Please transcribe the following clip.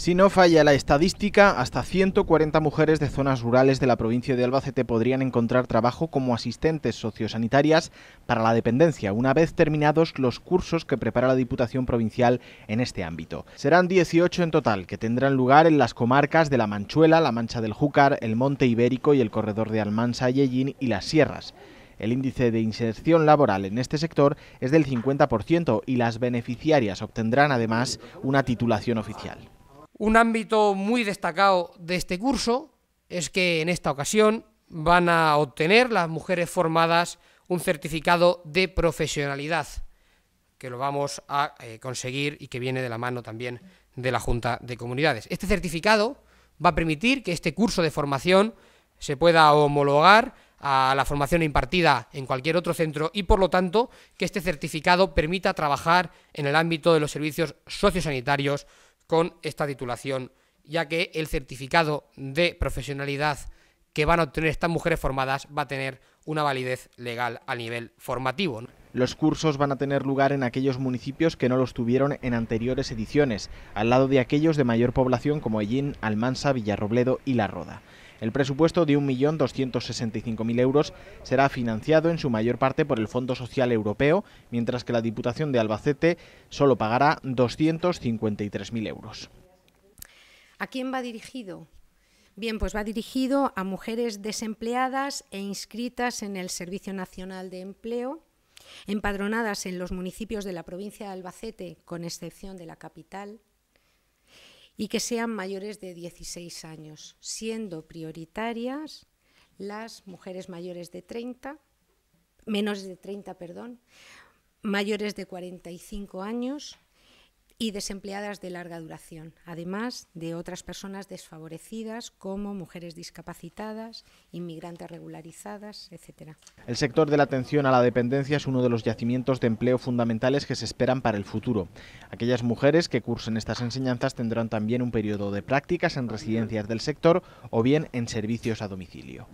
Si no falla la estadística, hasta 140 mujeres de zonas rurales de la provincia de Albacete podrían encontrar trabajo como asistentes sociosanitarias para la dependencia, una vez terminados los cursos que prepara la Diputación Provincial en este ámbito. Serán 18 en total, que tendrán lugar en las comarcas de La Manchuela, La Mancha del Júcar, el Monte Ibérico y el Corredor de Almansa, Yellín y las Sierras. El índice de inserción laboral en este sector es del 50% y las beneficiarias obtendrán además una titulación oficial. Un ámbito muy destacado de este curso es que en esta ocasión van a obtener las mujeres formadas un certificado de profesionalidad, que lo vamos a eh, conseguir y que viene de la mano también de la Junta de Comunidades. Este certificado va a permitir que este curso de formación se pueda homologar a la formación impartida en cualquier otro centro y, por lo tanto, que este certificado permita trabajar en el ámbito de los servicios sociosanitarios con esta titulación, ya que el certificado de profesionalidad que van a obtener estas mujeres formadas va a tener una validez legal a nivel formativo. Los cursos van a tener lugar en aquellos municipios que no los tuvieron en anteriores ediciones, al lado de aquellos de mayor población como Ellín, Almansa, Villarrobledo y La Roda. El presupuesto de 1.265.000 euros será financiado en su mayor parte por el Fondo Social Europeo, mientras que la Diputación de Albacete solo pagará 253.000 euros. ¿A quién va dirigido? Bien, pues va dirigido a mujeres desempleadas e inscritas en el Servicio Nacional de Empleo, empadronadas en los municipios de la provincia de Albacete, con excepción de la capital, y que sean mayores de 16 años, siendo prioritarias las mujeres mayores de 30, menores de 30, perdón, mayores de 45 años y desempleadas de larga duración, además de otras personas desfavorecidas como mujeres discapacitadas, inmigrantes regularizadas, etc. El sector de la atención a la dependencia es uno de los yacimientos de empleo fundamentales que se esperan para el futuro. Aquellas mujeres que cursen estas enseñanzas tendrán también un periodo de prácticas en residencias del sector o bien en servicios a domicilio.